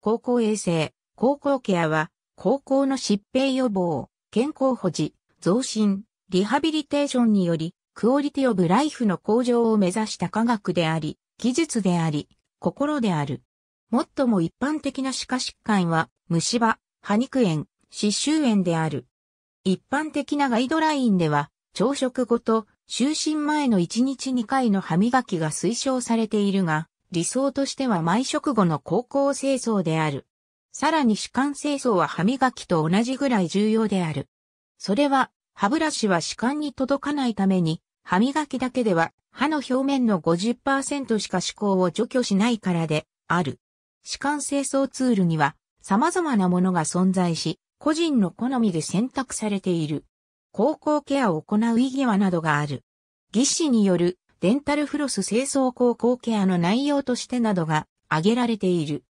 高校衛生、高校ケアは、高校の疾病予防、健康保持、増進、リハビリテーションにより、クオリティオブライフの向上を目指した科学であり、技術であり、心である。最も一般的な歯科疾患は、虫歯、歯肉炎、歯周炎である。一般的なガイドラインでは、朝食後と就寝前の1日2回の歯磨きが推奨されているが、理想としては毎食後の高校清掃である。さらに歯間清掃は歯磨きと同じぐらい重要である。それは、歯ブラシは歯間に届かないために、歯磨きだけでは歯の表面の50%しか歯垢を除去しないからである。歯間清掃ツールには様々なものが存在し、個人の好みで選択されている。高校ケアを行う意義はなどがある。技師によるデンタルフロス清掃口腔ケアの内容としてなどが挙げられている。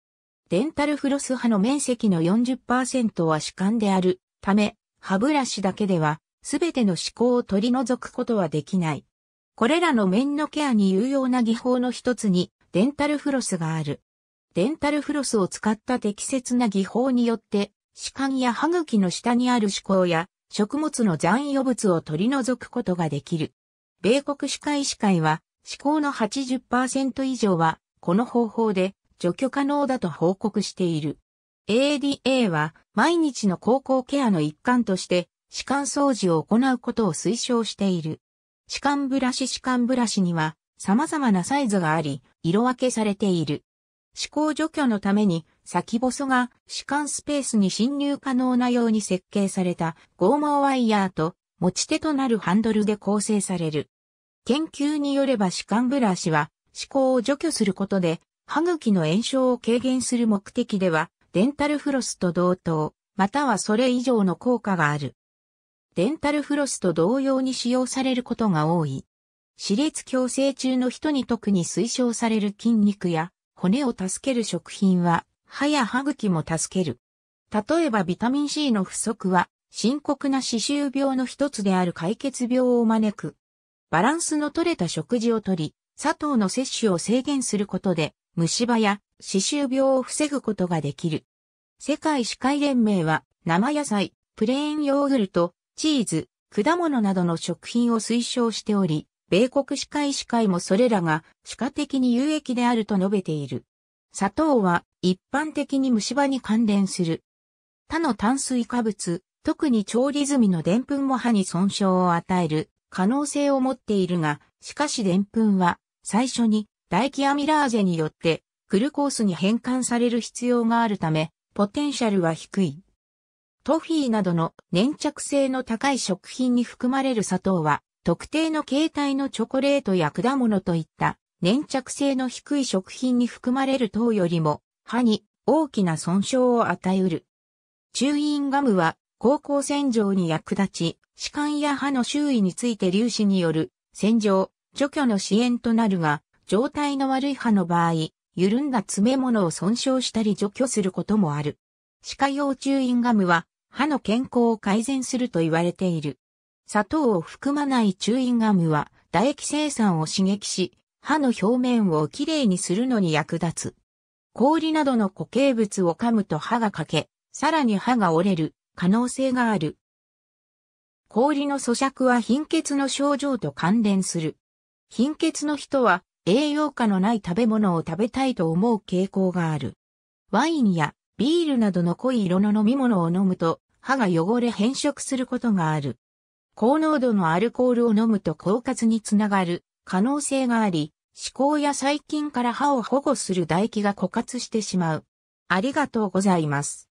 デンタルフロス歯の面積の40%は歯間であるため、歯ブラシだけではすべての歯垢を取り除くことはできない。これらの面のケアに有用な技法の一つにデンタルフロスがある。デンタルフロスを使った適切な技法によって、歯間や歯茎の下にある歯垢や食物の残余物を取り除くことができる。米国歯科医師会は、思考の80%以上は、この方法で除去可能だと報告している。a d a は、毎日の高校ケアの一環として、歯間掃除を行うことを推奨している。歯間ブラシ歯間ブラシには、様々なサイズがあり、色分けされている。歯垢除去のために、先細が歯間スペースに侵入可能なように設計されたマーワイヤーと持ち手となるハンドルで構成される。研究によれば歯間ブラシは、歯垢を除去することで、歯茎の炎症を軽減する目的では、デンタルフロスと同等、またはそれ以上の効果がある。デンタルフロスと同様に使用されることが多い。歯列矯正中の人に特に推奨される筋肉や骨を助ける食品は歯や歯茎も助ける。例えばビタミン C の不足は深刻な歯周病の一つである解決病を招く。バランスの取れた食事をとり、砂糖の摂取を制限することで、虫歯や歯周病を防ぐことができる。世界歯科医連盟は、生野菜、プレーンヨーグルト、チーズ、果物などの食品を推奨しており、米国歯科医師会もそれらが歯科的に有益であると述べている。砂糖は一般的に虫歯に関連する。他の炭水化物、特に調理済みのプンも歯に損傷を与える可能性を持っているが、しかしプンは最初に大気アミラーゼによってグルコースに変換される必要があるため、ポテンシャルは低い。トフィーなどの粘着性の高い食品に含まれる砂糖は、特定の形態のチョコレートや果物といった粘着性の低い食品に含まれる糖よりも歯に大きな損傷を与えうる。チューインガムは高校洗浄に役立ち、歯間や歯の周囲について粒子による洗浄、除去の支援となるが、状態の悪い歯の場合、緩んだ詰め物を損傷したり除去することもある。歯科用チューインガムは歯の健康を改善すると言われている。砂糖を含まないチューインガムは唾液生産を刺激し、歯の表面をきれいにするのに役立つ。氷などの固形物を噛むと歯が欠け、さらに歯が折れる可能性がある。氷の咀嚼は貧血の症状と関連する。貧血の人は栄養価のない食べ物を食べたいと思う傾向がある。ワインやビールなどの濃い色の飲み物を飲むと歯が汚れ変色することがある。高濃度のアルコールを飲むと狡猾につながる可能性があり、思考や細菌から歯を保護する唾液が枯渇してしまう。ありがとうございます。